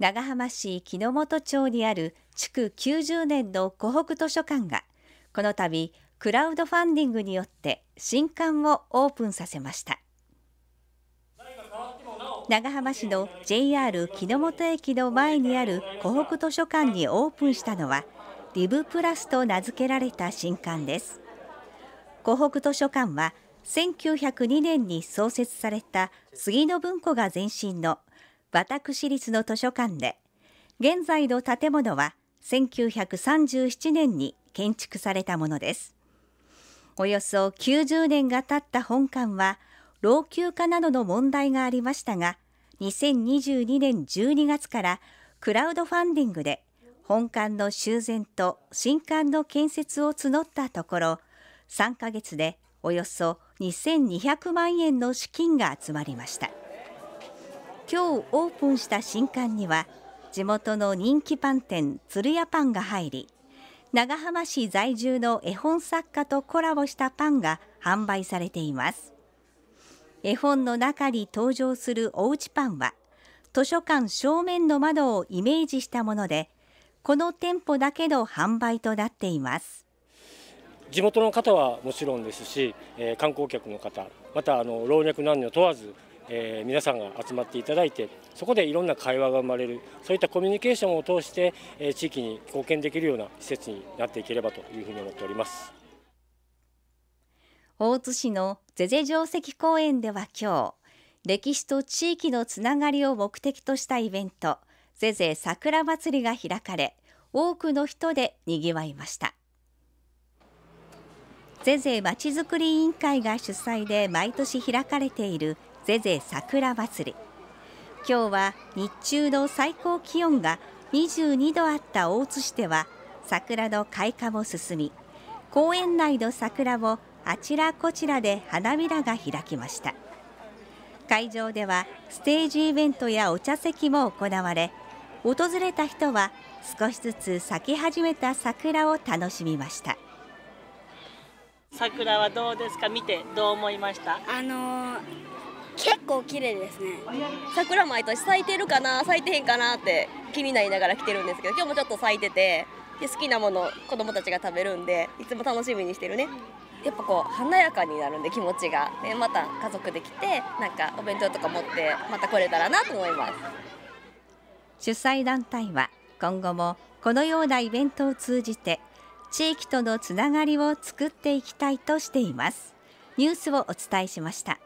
長浜市木之本町にある築90年の湖北図書館がこの度クラウドファンディングによって新館をオープンさせました長浜市の JR 木之本駅の前にある湖北図書館にオープンしたのはリブプラスと名付けられた新館です湖北図書館は1902年に創設された杉野文庫が前身の私立の図書館で現在の建物は1937年に建築されたものですおよそ90年が経った本館は老朽化などの問題がありましたが2022年12月からクラウドファンディングで本館の修繕と新館の建設を募ったところ3ヶ月でおよそ2200万円の資金が集まりました。今日オープンした新館には地元の人気パン店鶴屋パンが入り長浜市在住の絵本作家とコラボしたパンが販売されています絵本の中に登場するおうちパンは図書館正面の窓をイメージしたものでこの店舗だけの販売となっています地元の方はもちろんですし、えー、観光客の方またあの老若男女問わずえー、皆さんが集まっていただいてそこでいろんな会話が生まれるそういったコミュニケーションを通して、え地域に貢献できるような施設になっていければというふうに思っております大津市のゼゼ城跡公園では今日歴史と地域のつながりを目的としたイベントゼゼ桜まつりが開かれ多くの人でにわいましたゼゼまちづくり委員会が主催で毎年開かれているゼゼ桜祭り今日は日中の最高気温が22度あった大津市では桜の開花も進み公園内の桜をあちらこちらで花びらが開きました会場ではステージイベントやお茶席も行われ訪れた人は少しずつ咲き始めた桜を楽しみました桜はどうですか見てどう思いましたあの結構綺麗ですね桜毎年咲いてるかな咲いてへんかなって気になりながら来てるんですけど今日もちょっと咲いててで好きなもの子供たちが食べるんでいつも楽しみにしてるねやっぱこう華やかになるんで気持ちがでまた家族で来てなんかお弁当とか持ってまた来れたらなと思います主催団体は今後もこのようなイベントを通じて地域とのつながりを作っていきたいとしていますニュースをお伝えしました